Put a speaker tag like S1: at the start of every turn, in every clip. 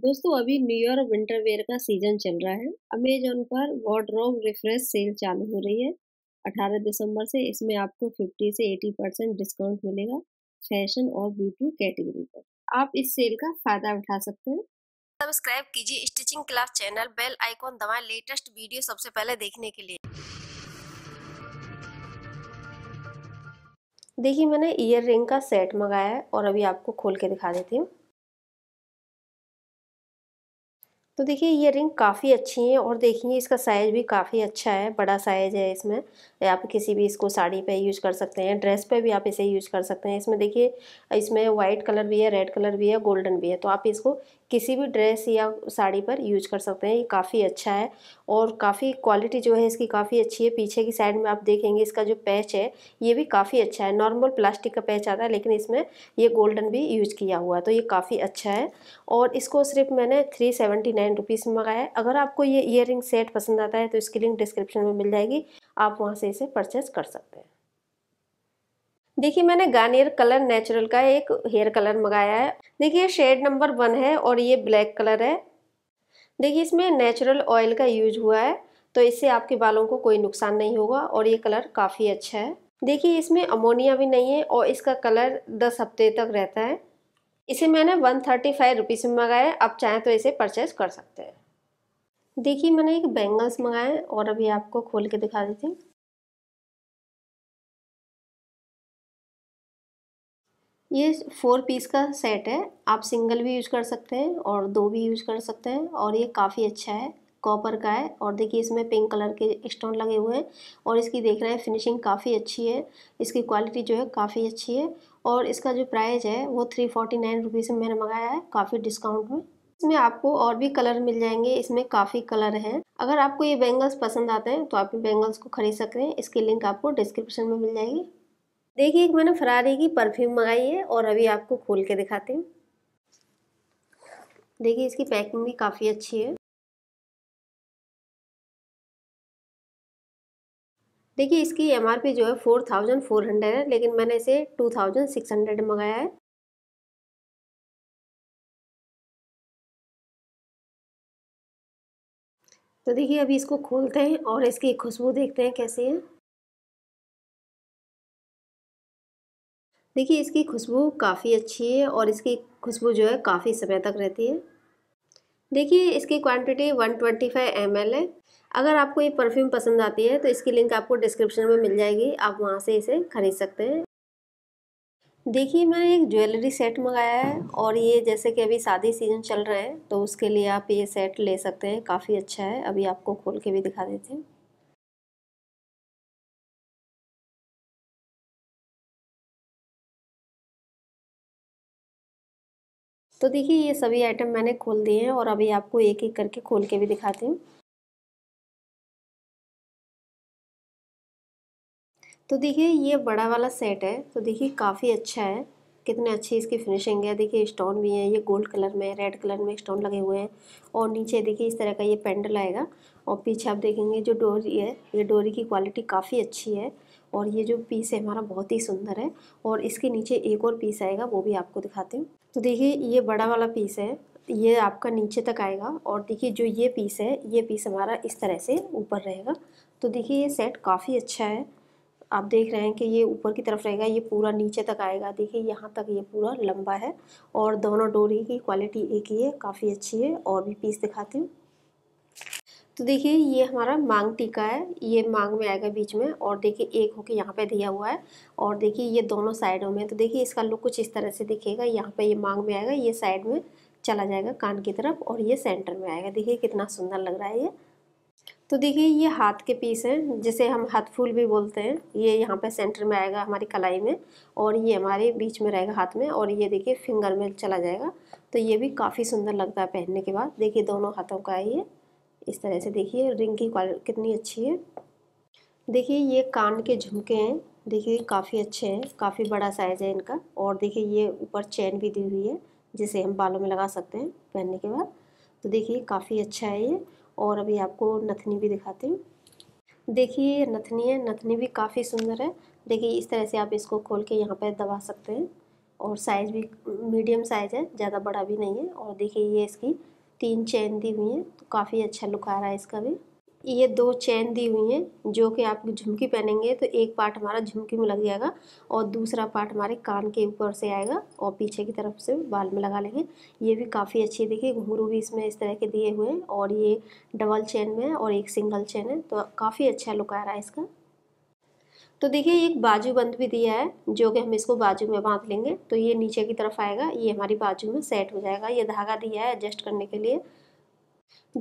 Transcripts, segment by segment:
S1: दोस्तों अभी new year winter wear का सीजन चल रहा है अमेजोन पर वॉड्रॉप रिफ्रेश सेल चालू हो रही है 18 दिसंबर से इसमें आपको 50 से 80 परसेंट डिस्काउंट मिलेगा फैशन और ब्यूटी कैटेगरी पर आप इस सेल का फायदा उठा सकते
S2: हैं सब्सक्राइब कीजिए stitching class channel bell icon दबाएं लेटेस्ट वीडियो सबसे पहले देखने के लिए देखिए मैंने ईयर रिंग का सेट मंगाया है और अभी आपको खोल के दिखा देती हूँ तो देखिए ये रिंग काफ़ी अच्छी है और देखिए इसका साइज़ भी काफ़ी अच्छा है बड़ा साइज़ है इसमें आप किसी भी इसको साड़ी पे यूज़ कर सकते हैं ड्रेस पे भी आप इसे यूज़ कर सकते हैं इसमें देखिए इसमें वाइट कलर भी है रेड कलर भी है गोल्डन भी है तो आप इसको किसी भी ड्रेस या साड़ी पर यूज कर सकते हैं ये काफ़ी अच्छा है और काफ़ी क्वालिटी जो है इसकी काफ़ी अच्छी है पीछे की साइड में आप देखेंगे इसका जो पैच है ये भी काफ़ी अच्छा है नॉर्मल प्लास्टिक का पैच आता है लेकिन इसमें ये गोल्डन भी यूज किया हुआ है तो ये काफ़ी अच्छा है और इसको सिर्फ मैंने थ्री सेवेंटी नाइन रुपीज़ में मंगाया है अगर आपको ये ईयर सेट पसंद आता है तो इसकी लिंक डिस्क्रिप्शन में मिल जाएगी आप वहाँ से इसे परचेज़ कर सकते हैं देखिए मैंने गार्नियर कलर नेचुरल का एक हेयर कलर मंगाया है देखिए शेड नंबर वन है और ये ब्लैक कलर है देखिए इसमें नेचुरल ऑयल का यूज हुआ है तो इससे आपके बालों को कोई नुकसान नहीं होगा और ये कलर काफ़ी अच्छा है देखिए इसमें अमोनिया भी नहीं है और इसका कलर दस हफ्ते तक रहता है इसे मैंने वन थर्टी फाइव रुपीज़ में मंगाया आप चाहें तो इसे परचेज कर सकते हैं देखिए मैंने एक बैंगल्स मंगाए और
S1: अभी आपको खोल के दिखा देती हूँ
S2: ये फोर पीस का सेट है आप सिंगल भी यूज कर सकते हैं और दो भी यूज कर सकते हैं और ये काफ़ी अच्छा है कॉपर का है और देखिए इसमें पिंक कलर के स्टोन लगे हुए हैं और इसकी देख रहे हैं फिनिशिंग काफ़ी अच्छी है इसकी क्वालिटी जो है काफ़ी अच्छी है और इसका जो प्राइस है वो थ्री फोर्टी नाइन रुपीज़ में मैंने मंगाया है काफ़ी डिस्काउंट में इसमें आपको और भी कलर मिल जाएंगे इसमें काफ़ी कलर हैं अगर आपको ये बैंगल्स पसंद आते हैं तो आप ये बैंगल्स को खरीद सकते हैं इसकी लिंक आपको डिस्क्रिप्शन में मिल जाएगी देखिए एक मैंने फरारी की परफ्यूम मंगाई है और अभी आपको खोल के दिखाते हैं
S1: देखिए इसकी पैकिंग भी काफ़ी अच्छी है देखिए इसकी एम जो है फोर थाउजेंड फोर हंड्रेड है लेकिन मैंने इसे टू थाउजेंड सिक्स हंड्रेड मंगाया है तो देखिए अभी इसको खोलते हैं और इसकी खुशबू देखते हैं कैसी है
S2: देखिए इसकी खुशबू काफ़ी अच्छी है और इसकी खुशबू जो है काफ़ी समय तक रहती है देखिए इसकी क्वांटिटी 125 ट्वेंटी है अगर आपको ये परफ्यूम पसंद आती है तो इसकी लिंक आपको डिस्क्रिप्शन में मिल जाएगी आप वहाँ से इसे ख़रीद सकते हैं देखिए मैंने एक ज्वेलरी सेट मंगाया है और ये जैसे कि अभी शादी सीजन चल रहा है तो उसके लिए आप ये सेट ले सकते हैं काफ़ी अच्छा है अभी आपको खोल के भी दिखा देते हैं
S1: तो देखिए ये सभी आइटम मैंने खोल दिए हैं और अभी आपको एक एक करके खोल के भी दिखाती हूँ
S2: तो देखिए ये बड़ा वाला सेट है तो देखिए काफ़ी अच्छा है कितने अच्छे इसकी फिनिशिंग है देखिए स्टोन भी है ये गोल्ड कलर में रेड कलर में स्टोन लगे हुए हैं और नीचे देखिए इस तरह का ये पेंडल आएगा और पीछे आप देखेंगे जो डोरी है ये डोरी की क्वालिटी काफ़ी अच्छी है और ये जो पीस है हमारा बहुत ही सुंदर है और इसके नीचे एक और पीस आएगा वो भी आपको दिखाती हूँ तो देखिए ये बड़ा वाला पीस है ये आपका नीचे तक आएगा और देखिए जो ये पीस है ये पीस हमारा इस तरह से ऊपर रहेगा तो देखिए ये सेट काफ़ी अच्छा है आप देख रहे हैं कि ये ऊपर की तरफ रहेगा ये पूरा नीचे तक आएगा देखिए यहाँ तक ये पूरा लंबा है और दोनों डोरी की क्वालिटी एक ही है काफ़ी अच्छी है और भी पीस दिखाती हूँ तो देखिए ये हमारा मांग टीका है ये मांग में आएगा बीच में और देखिए एक होके यहाँ पे दिया हुआ है और देखिए ये दोनों साइडों में तो देखिए इसका लुक कुछ इस तरह से दिखेगा यहाँ पे ये मांग में आएगा ये साइड में चला जाएगा कान की तरफ और ये सेंटर में आएगा देखिए कितना सुंदर लग रहा है ये तो देखिए ये हाथ के पीस हैं जिसे हम हाथ फूल भी बोलते हैं ये यहाँ पे सेंटर में आएगा हमारी कलाई में और ये हमारे बीच में रहेगा हाथ में और ये देखिए फिंगर में चला जाएगा तो ये भी काफ़ी सुंदर लगता है पहनने के बाद देखिए दोनों हाथों का है ये इस तरह से देखिए रिंग की क्वालिटी कितनी अच्छी है देखिए ये कान के झुमके हैं देखिए काफ़ी अच्छे हैं काफ़ी बड़ा साइज़ है इनका और देखिए ये ऊपर चैन भी दी हुई है जिसे हम बालों में लगा सकते हैं पहनने के बाद तो देखिए काफ़ी अच्छा है ये और अभी आपको नथनी भी दिखाती हूँ देखिए नथनी है नथनी भी काफ़ी सुंदर है देखिए इस तरह से आप इसको खोल के यहाँ पर दबा सकते हैं और साइज़ भी मीडियम साइज़ है ज़्यादा बड़ा भी नहीं है और देखिए ये इसकी तीन चैन दी हुई हैं तो काफ़ी अच्छा लुक आ रहा है इसका भी ये दो चैन दी हुई हैं जो कि आप झुमकी पहनेंगे तो एक पार्ट हमारा झुमकी में लग जाएगा और दूसरा पार्ट हमारे कान के ऊपर से आएगा और पीछे की तरफ से बाल में लगा लेंगे ये भी काफ़ी अच्छी देखिए घुंघरू भी इसमें इस तरह के दिए हुए हैं और ये डबल चैन में है और एक सिंगल चैन है तो काफ़ी अच्छा लुक आ रहा है इसका तो देखिए एक बाजू बंद भी दिया है जो कि हम इसको बाजू में बांध लेंगे तो ये नीचे की तरफ आएगा ये हमारी बाजू में सेट हो जाएगा ये धागा दिया है एडजस्ट करने के लिए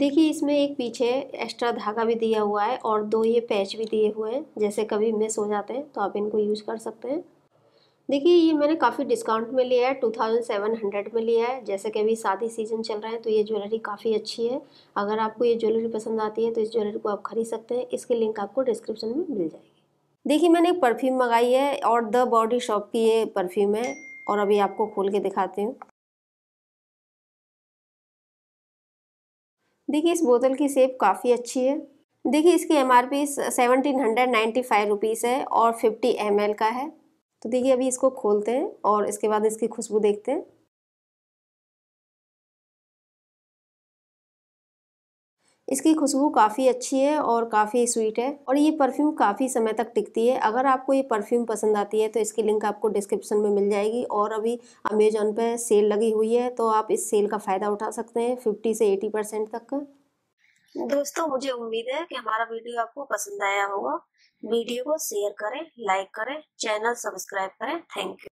S2: देखिए इसमें एक पीछे एक्स्ट्रा धागा भी दिया हुआ है और दो ये पैच भी दिए हुए हैं जैसे कभी मिस हो जाते हैं तो आप इनको यूज़ कर सकते हैं देखिए ये मैंने काफ़ी डिस्काउंट में लिया है टू थाउजेंड सेवन हंड्रेड में लिया है जैसे कि अभी शादी सीजन चल रहा है तो ये ज्वेलरी काफ़ी अच्छी है अगर आपको ये ज्वेलरी पसंद आती है तो इस ज्वेलरी को आप खरीद सकते हैं इसके लिंक आपको डिस्क्रिप्शन में मिल जाएगी देखिए मैंने एक परफ्यूम मंगाई है और द बॉडी शॉप की ये परफ्यूम है और अभी आपको खोल के दिखाती हूँ देखिए इस बोतल की सेप काफ़ी अच्छी है देखिए इसकी M R P seventeen hundred ninety five rupees है और फिफ्टी एम एल का है तो देखिए अभी इसको खोलते हैं और इसके बाद इसकी खुशबू देखते हैं इसकी खुशबू काफ़ी अच्छी है और काफ़ी स्वीट है और ये परफ्यूम काफ़ी समय तक टिकती है अगर आपको ये परफ्यूम पसंद आती है तो इसकी लिंक आपको डिस्क्रिप्शन में मिल जाएगी और अभी अमेजोन पे सेल लगी हुई है तो आप इस सेल का फ़ायदा उठा सकते हैं फिफ्टी से एटी परसेंट तक
S1: दोस्तों मुझे उम्मीद है कि हमारा वीडियो आपको पसंद आया होगा वीडियो को शेयर करें लाइक करें चैनल सब्सक्राइब करें थैंक यू